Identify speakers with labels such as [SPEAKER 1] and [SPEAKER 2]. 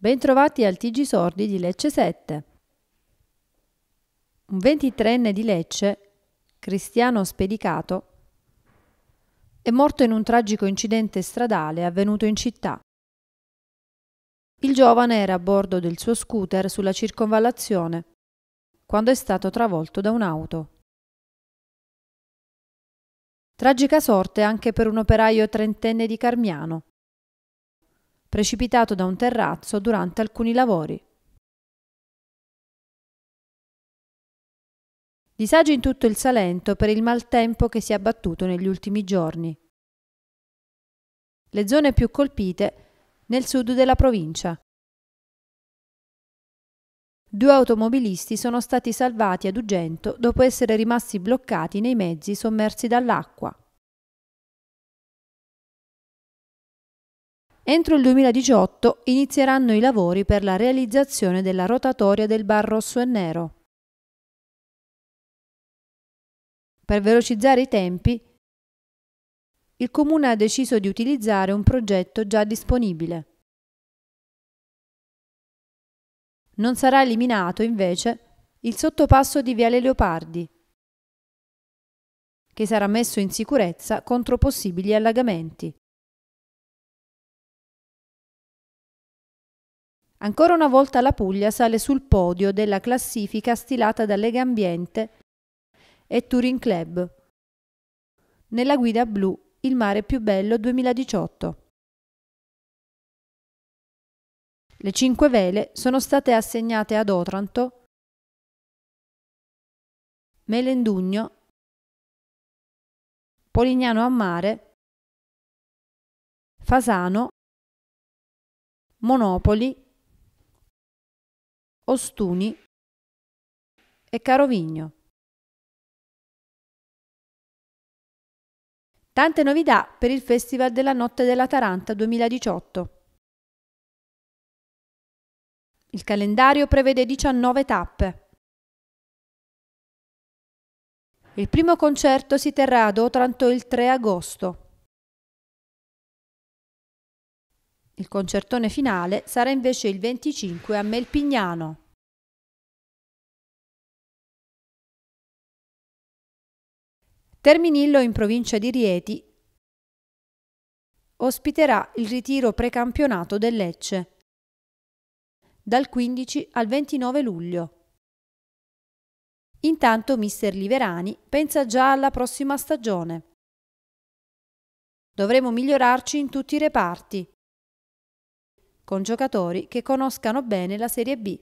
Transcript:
[SPEAKER 1] Bentrovati al TG Sordi di Lecce 7. Un 23enne di Lecce, Cristiano Spedicato, è morto in un tragico incidente stradale avvenuto in città. Il giovane era a bordo del suo scooter sulla circonvallazione quando è stato travolto da un'auto. Tragica sorte anche per un operaio trentenne di Carmiano, precipitato da un terrazzo durante alcuni lavori.
[SPEAKER 2] Disagi in tutto il Salento per il maltempo che si è abbattuto negli ultimi giorni. Le zone più
[SPEAKER 1] colpite nel sud della provincia. Due automobilisti sono stati salvati ad Ugento dopo essere rimasti bloccati nei mezzi sommersi dall'acqua. Entro il 2018 inizieranno i lavori per la realizzazione della rotatoria del bar rosso e nero. Per velocizzare i tempi, il Comune ha deciso di utilizzare un progetto già disponibile. Non sarà eliminato, invece, il sottopasso di Viale Leopardi, che sarà messo in sicurezza contro possibili allagamenti. Ancora una volta la Puglia sale sul podio della classifica stilata da Lega Ambiente e Touring Club. Nella guida blu Il mare più bello 2018.
[SPEAKER 2] Le cinque vele sono state assegnate ad Otranto, Melendugno, Polignano a Mare, Fasano, Monopoli Ostuni e Carovigno. Tante novità per il Festival della Notte della Taranta 2018. Il calendario prevede 19 tappe. Il primo concerto si terrà ad Otranto il 3 agosto. Il concertone finale sarà invece il 25 a Melpignano. Terminillo in provincia di Rieti ospiterà il
[SPEAKER 1] ritiro precampionato del Lecce dal 15 al 29 luglio. Intanto mister Liverani pensa già alla prossima stagione. Dovremo migliorarci in tutti i reparti con giocatori che conoscano bene la Serie B.